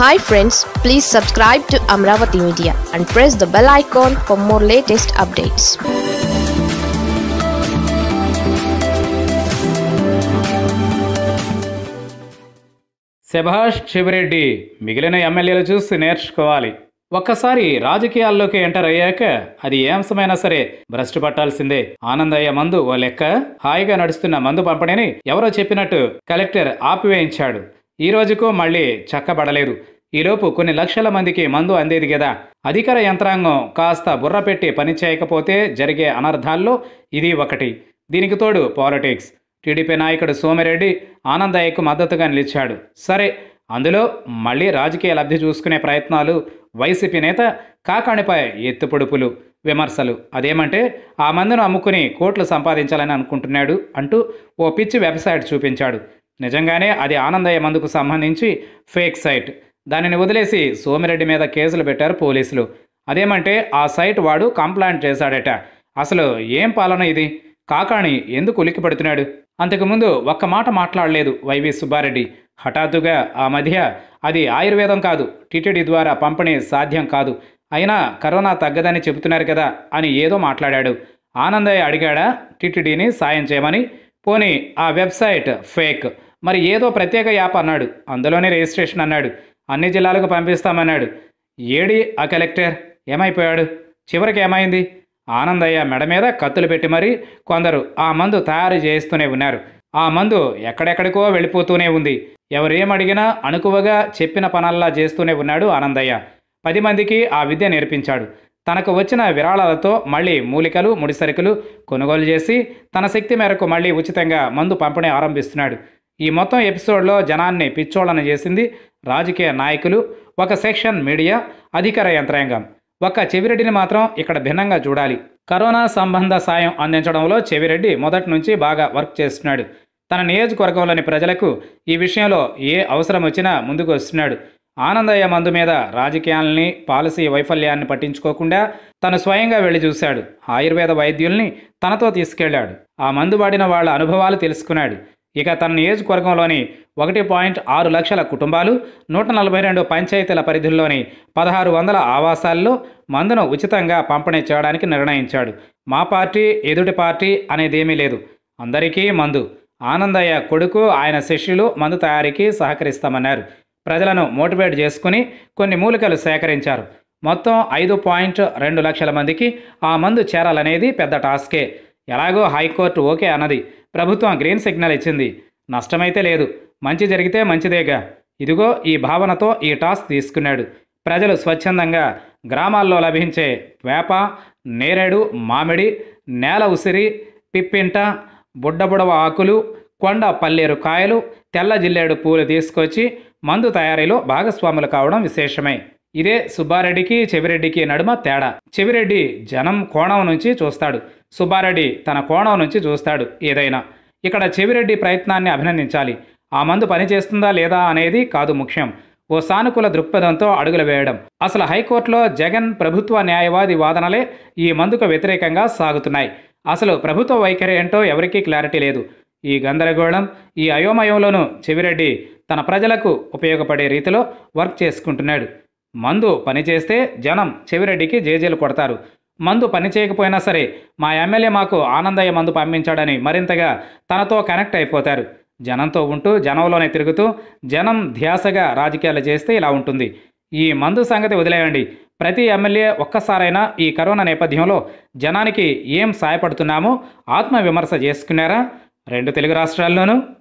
hi friends please subscribe to Amaravati media and press the bell icon for more latest updates శభాష్ శివరెడ్డి మిగిలిన ఎమ్మెల్యేలు చూసి నేర్చుకోవాలి ఒక్కసారి రాజకీయాల్లోకి ఎంటర్ అయ్యాక అది ఏ అంశమైనా సరే భ్రష్టు పట్టాల్సిందే ఆనందయ్య మందు ఓ లెక్క హాయిగా నడుస్తున్న మందు పంపిణీని ఎవరో చెప్పినట్టు కలెక్టర్ ఆపివేయించాడు ఈ రోజుకు మళ్ళీ చక్కబడలేదు ఈలోపు కొన్ని లక్షల మందికి మందు అందేది కదా అధికార యంత్రాంగం కాస్త బుర్ర పెట్టి పనిచేయకపోతే జరిగే అనర్థాల్లో ఇది ఒకటి దీనికి తోడు పాలిటిక్స్ టీడీపీ నాయకుడు సోమిరెడ్డి ఆనందయ్యకు మద్దతుగా నిలిచాడు సరే అందులో మళ్ళీ రాజకీయ లబ్ధి చూసుకునే ప్రయత్నాలు వైసీపీ నేత కాకాణిపై ఎత్తుపొడుపులు విమర్శలు అదేమంటే ఆ మందును అమ్ముకుని కోట్లు సంపాదించాలని అనుకుంటున్నాడు అంటూ ఓ పిచ్చి వెబ్సైట్ చూపించాడు నిజంగానే అది ఆనందయ్య మందుకు సంబంధించి ఫేక్ సైట్ దానిని వదిలేసి సోమిరెడ్డి మీద కేసులు పెట్టారు పోలీసులు అదేమంటే ఆ సైట్ వాడు కంప్లైంట్ చేశాడట అసలు ఏం పాలన ఇది కాకాణి ఎందుకు ఉలిక్కిపడుతున్నాడు అంతకుముందు ఒక్క మాట మాట్లాడలేదు వైవి సుబ్బారెడ్డి హఠాత్తుగా ఆ మధ్య అది ఆయుర్వేదం కాదు టిటిడి ద్వారా పంపిణీ సాధ్యం కాదు అయినా కరోనా తగ్గదని చెబుతున్నారు కదా అని ఏదో మాట్లాడాడు ఆనందయ్య అడిగాడా టిటిడిని సాయం చేయమని పోనీ ఆ వెబ్సైట్ ఫేక్ మరి ఏదో ప్రత్యేక యాప్ అన్నాడు అందులోనే రిజిస్ట్రేషన్ అన్నాడు అన్ని జిల్లాలకు పంపిస్తామన్నాడు ఏడి ఆ కలెక్టర్ ఏమైపోయాడు చివరికి ఏమైంది ఆనందయ్య మెడ మీద కత్తులు పెట్టి మరీ కొందరు ఆ మందు తయారు చేస్తూనే ఉన్నారు ఆ మందు ఎక్కడెక్కడికో వెళ్ళిపోతూనే ఉంది ఎవరేమడిగినా అణుకువగా చెప్పిన పనల్లా చేస్తూనే ఉన్నాడు ఆనందయ్య పది మందికి ఆ విద్య నేర్పించాడు తనకు వచ్చిన విరాళాలతో మళ్ళీ మూలికలు ముడిసరుకులు కొనుగోలు చేసి తన శక్తి మేరకు మళ్ళీ ఉచితంగా మందు పంపిణీ ఆరంభిస్తున్నాడు ఈ మొత్తం ఎపిసోడ్లో జనాన్ని పిచ్చోళన చేసింది రాజకీయ నాయకులు ఒక సెక్షన్ మీడియా అధికార యంత్రాంగం ఒక చెవిరెడ్డిని మాత్రం ఇక్కడ భిన్నంగా చూడాలి కరోనా సంబంధ సాయం అందించడంలో చెవిరెడ్డి మొదటి నుంచి బాగా వర్క్ చేస్తున్నాడు తన నియోజకవర్గంలోని ప్రజలకు ఈ విషయంలో ఏ అవసరం వచ్చినా ముందుకు వస్తున్నాడు ఆనందయ్య మందు మీద రాజకీయాల్ని పాలసీ వైఫల్యాన్ని పట్టించుకోకుండా తను స్వయంగా వెళ్ళి చూశాడు ఆయుర్వేద వైద్యుల్ని తనతో తీసుకెళ్లాడు ఆ మందు వాడిన వాళ్ళ అనుభవాలు తెలుసుకున్నాడు ఇక తన నియోజకవర్గంలోని ఒకటి పాయింట్ ఆరు లక్షల కుటుంబాలు నూట నలభై రెండు పంచాయతీల పరిధిలోని పదహారు వందల ఆవాసాల్లో మందును ఉచితంగా పంపిణీ చేయడానికి నిర్ణయించాడు మా పార్టీ ఎదుటి పార్టీ అనేదేమీ లేదు అందరికీ మందు ఆనందయ్య కొడుకు ఆయన శిష్యులు మందు తయారీకి సహకరిస్తామన్నారు ప్రజలను మోటివేట్ చేసుకుని కొన్ని మూలికలు సేకరించారు మొత్తం ఐదు పాయింట్ రెండు లక్షల మందికి ఆ మందు చేరాలనేది పెద్ద టాస్కే ఎలాగో హైకోర్టు ఓకే అన్నది ప్రభుత్వం గ్రీన్ సిగ్నల్ ఇచ్చింది నష్టమైతే లేదు మంచి జరిగితే మంచిదేగా ఇదిగో ఈ భావనతో ఈ టాస్క్ తీసుకున్నాడు ప్రజలు స్వచ్ఛందంగా గ్రామాల్లో లభించే వేప నేరేడు మామిడి నేల ఉసిరి పిప్పింట బుడ్డబుడవ ఆకులు కొండ పల్లేరు కాయలు తెల్ల జిల్లేడు పూలు తీసుకొచ్చి మందు తయారీలో భాగస్వాములు కావడం విశేషమే ఇదే సుబ్బారెడ్డికి చెవిరెడ్డికి నడుమ తేడా చెవిరెడ్డి జనం కోణం నుంచి చూస్తాడు సుబ్బారెడ్డి తన కోణం నుంచి చూస్తాడు ఏదైనా ఇక్కడ చెవిరెడ్డి ప్రయత్నాన్ని అభినందించాలి ఆ మందు పనిచేస్తుందా లేదా అనేది కాదు ముఖ్యం ఓ సానుకూల దృక్పథంతో అడుగులు వేయడం అసలు హైకోర్టులో జగన్ ప్రభుత్వ న్యాయవాది వాదనలే ఈ మందుకు వ్యతిరేకంగా సాగుతున్నాయి అసలు ప్రభుత్వ వైఖరి ఏంటో ఎవరికీ క్లారిటీ లేదు ఈ గందరగోళం ఈ అయోమయంలోనూ చెవిరెడ్డి తన ప్రజలకు ఉపయోగపడే రీతిలో వర్క్ చేసుకుంటున్నాడు మందు పనిచేస్తే జనం చెవిరెడ్డికి జేజేలు కొడతారు మందు పని చేయకపోయినా సరే మా ఎమ్మెల్యే మాకు ఆనందయ్య మందు పంపించాడని మరింతగా తనతో కనెక్ట్ అయిపోతారు జనంతో ఉంటూ జనంలోనే తిరుగుతూ జనం ధ్యాసగా రాజకీయాలు చేస్తే ఇలా ఉంటుంది ఈ మందు సంగతి వదిలేయండి ప్రతి ఎమ్మెల్యే ఒక్కసారైనా ఈ కరోనా నేపథ్యంలో జనానికి ఏం సాయపడుతున్నామో ఆత్మవిమర్శ చేసుకున్నారా రెండు తెలుగు రాష్ట్రాల్లోనూ